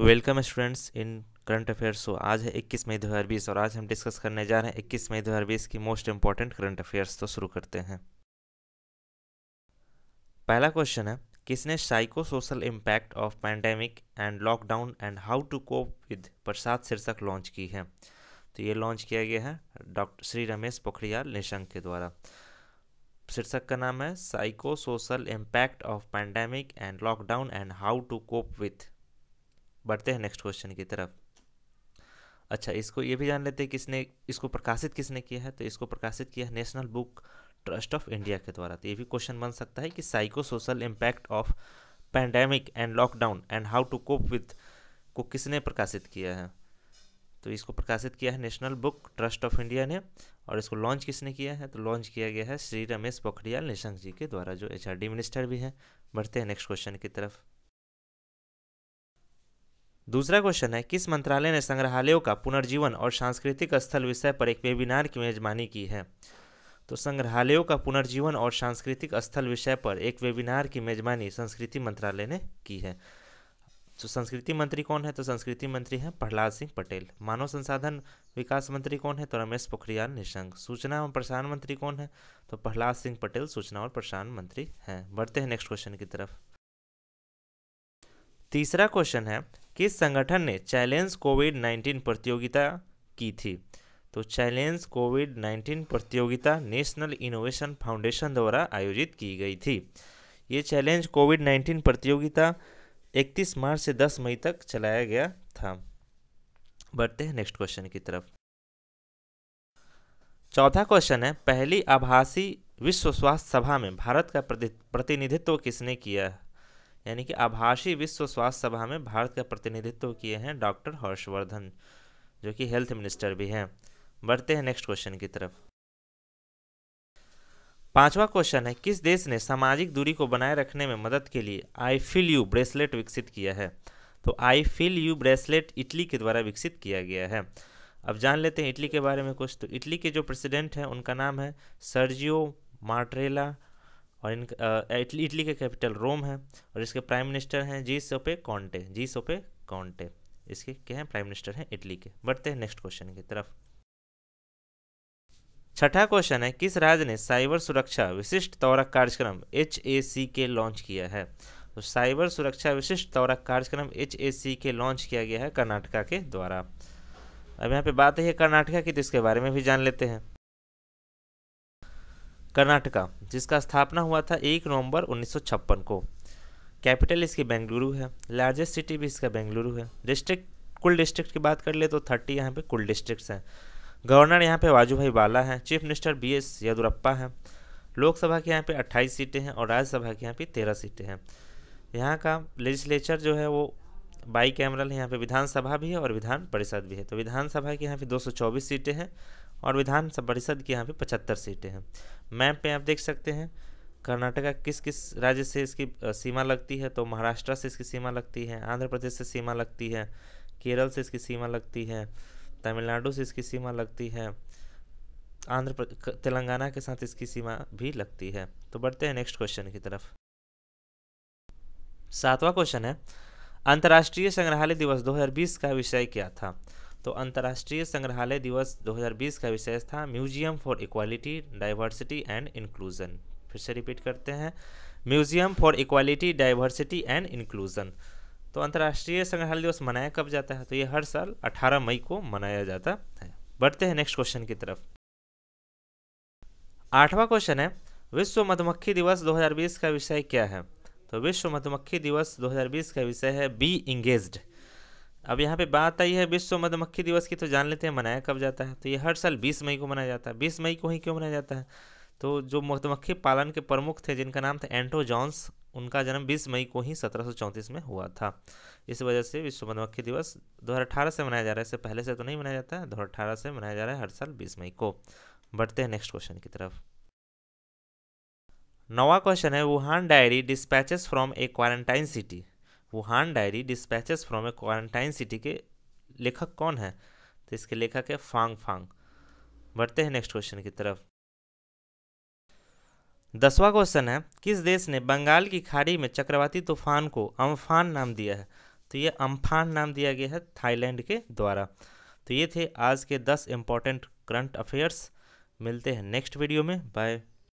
welcome students in current affairs show आज है 21 मई 2020 और आज हम डिस्कस करने जा रहे हैं 21 मई 2020 की मोस्ट इंपॉर्टेंट करंट अफेयर्स तो शुरू करते हैं पहला क्वेश्चन है किसने psychosocial impact of pandemic and lockdown and how to cope with प्रसाद शीर्षक लॉन्च की है तो ये लॉन्च किया गया है डॉक्टर श्री रमेश पोखरियाल निशंक के द्वारा शीर्षक का नाम है psychosocial impact of pandemic and lockdown and how to cope with बढ़ते हैं नेक्स्ट क्वेश्चन की तरफ अच्छा इसको ये भी जान लेते हैं किसने इसको प्रकाशित किसने किया है तो इसको प्रकाशित किया है National Book Trust of India के द्वारा तो ये भी क्वेश्चन बन सकता है कि psychosocial impact of pandemic and lockdown and how to cope with को किसने प्रकाशित किया है तो इसको प्रकाशित किया है National Book Trust of India ने और इसको लॉन्च किसने किया है तो लॉन्च किया गया है श्री रमेश पोखरियाल निशंक जी के द्वारा जो एच मिनिस्टर भी हैं बढ़ते हैं नेक्स्ट क्वेश्चन की तरफ दूसरा क्वेश्चन है किस मंत्रालय ने संग्रहालयों का पुनर्जीवन और सांस्कृतिक स्थल विषय पर एक वेबिनार की मेजबानी की है तो संग्रहालयों का पुनर्जीवन और सांस्कृतिक स्थल विषय पर एक वेबिनार की मेजबानी संस्कृति मंत्रालय ने की है तो संस्कृति मंत्री कौन है तो संस्कृति मंत्री हैं प्रहलाद सिंह पटेल मानव संसाधन विकास मंत्री कौन है तो रमेश पोखरियाल निशंक सूचना और प्रसारण मंत्री कौन है तो प्रहलाद सिंह पटेल सूचना और प्रसारण मंत्री हैं बढ़ते हैं नेक्स्ट क्वेश्चन की तरफ तीसरा क्वेश्चन है किस संगठन ने चैलेंज कोविड नाइन्टीन प्रतियोगिता की थी तो चैलेंज कोविड नाइन्टीन प्रतियोगिता नेशनल इनोवेशन फाउंडेशन द्वारा आयोजित की गई थी ये चैलेंज कोविड नाइन्टीन प्रतियोगिता 31 मार्च से 10 मई तक चलाया गया था बढ़ते हैं नेक्स्ट क्वेश्चन की तरफ चौथा क्वेश्चन है पहली आभासी विश्व स्वास्थ्य सभा में भारत का प्रतिनिधित्व किसने किया यानी कि आभाषी विश्व स्वास्थ्य सभा में भारत का प्रतिनिधित्व किए हैं डॉक्टर हर्षवर्धन जो कि हेल्थ मिनिस्टर भी हैं बढ़ते हैं नेक्स्ट क्वेश्चन की तरफ पांचवा क्वेश्चन है किस देश ने सामाजिक दूरी को बनाए रखने में मदद के लिए आई फील यू ब्रेसलेट विकसित किया है तो I feel you bracelet Italy के द्वारा विकसित किया गया है अब जान लेते हैं इटली के बारे में कुछ तो इटली के जो प्रेसिडेंट हैं उनका नाम है सर्जियो मार्ट्रेला और इन इटली इटली के कैपिटल रोम है और इसके प्राइम मिनिस्टर हैं जी सोपे कॉन्टे जी सोपे कॉन्टे इसके क्या हैं प्राइम मिनिस्टर हैं इटली के बढ़ते हैं नेक्स्ट क्वेश्चन की तरफ छठा क्वेश्चन है किस राज्य ने साइबर सुरक्षा विशिष्ट तौरक कार्यक्रम एच ए सी के लॉन्च किया है तो साइबर सुरक्षा विशिष्ट तौरक कार्यक्रम एच ए सी के लॉन्च किया गया है कर्नाटका के द्वारा अब यहाँ पे बात है कर्नाटका की तो इसके बारे में भी जान लेते हैं कर्नाटका जिसका स्थापना हुआ था एक नवंबर उन्नीस को कैपिटल इसकी बेंगलुरु है लार्जेस्ट सिटी भी इसका बेंगलुरु है डिस्ट्रिक्ट कुल डिस्ट्रिक्ट की बात कर ले तो थर्टी यहाँ पे कुल डिस्ट्रिक्ट्स हैं गवर्नर यहाँ पे वाजू भाई बाला हैं chief minister B S Yediyurappa हैं लोकसभा के यहाँ पे 28 सीटें हैं और राज्यसभा के यहाँ पे 13 सीटें हैं यहाँ का लेजिस्लेचर जो है वो बाई कैमरल है यहाँ पे विधानसभा भी है और विधान परिषद भी है तो विधानसभा की यहाँ पे 224 सीटें हैं और विधान परिषद की यहाँ पे 75 सीटें हैं मैप पे आप देख सकते हैं कर्नाटका किस किस राज्य से इसकी सीमा लगती है तो महाराष्ट्र से इसकी सीमा लगती है आंध्र प्रदेश से सीमा लगती है केरल से इसकी सीमा लगती है तमिलनाडु से इसकी सीमा लगती है आंध्र तेलंगाना के साथ इसकी सीमा भी लगती है तो बढ़ते हैं नेक्स्ट क्वेश्चन की तरफ सातवां क्वेश्चन है अंतर्राष्ट्रीय संग्रहालय दिवस 2020 का विषय क्या था तो अंतर्राष्ट्रीय संग्रहालय दिवस 2020 का विषय था museum for equality diversity and inclusion फिर से रिपीट करते हैं museum for equality diversity and inclusion तो अंतर्राष्ट्रीय संग्रहालय दिवस मनाया कब जाता है तो ये हर साल 18 मई को मनाया जाता है बढ़ते हैं नेक्स्ट क्वेश्चन की तरफ आठवां क्वेश्चन है विश्व मधुमक्खी दिवस 2020 का विषय क्या है तो विश्व मधुमक्खी दिवस 2020 का विषय है बी इंगेज्ड अब यहाँ पे बात आई है विश्व मधुमक्खी दिवस की तो जान लेते हैं मनाया कब जाता है तो ये हर साल 20 मई को मनाया जाता है 20 मई को ही क्यों मनाया जाता है तो जो मधुमक्खी पालन के प्रमुख थे जिनका नाम था एंटो जॉन्स उनका जन्म 20 मई को ही सत्रह में हुआ था इस वजह से विश्व मधुमक्खी दिवस दो से मनाया जा रहा है इससे पहले से तो नहीं मनाया जाता है दो से मनाया जा रहा है हर साल बीस मई को बढ़ते हैं नेक्स्ट क्वेश्चन की तरफ नवा क्वेश्चन है Wuhan diary dispatches from a quarantine city Wuhan diary dispatches from a quarantine city के लेखक कौन है तो इसके लेखक है फांग फांग बढ़ते हैं नेक्स्ट क्वेश्चन की तरफ दसवां क्वेश्चन है किस देश ने बंगाल की खाड़ी में चक्रवाती तूफान को अम्फान नाम दिया है तो ये अम्फान नाम दिया गया है थाईलैंड के द्वारा तो ये थे आज के दस इम्पॉर्टेंट करंट अफेयर्स मिलते हैं नेक्स्ट वीडियो में बाय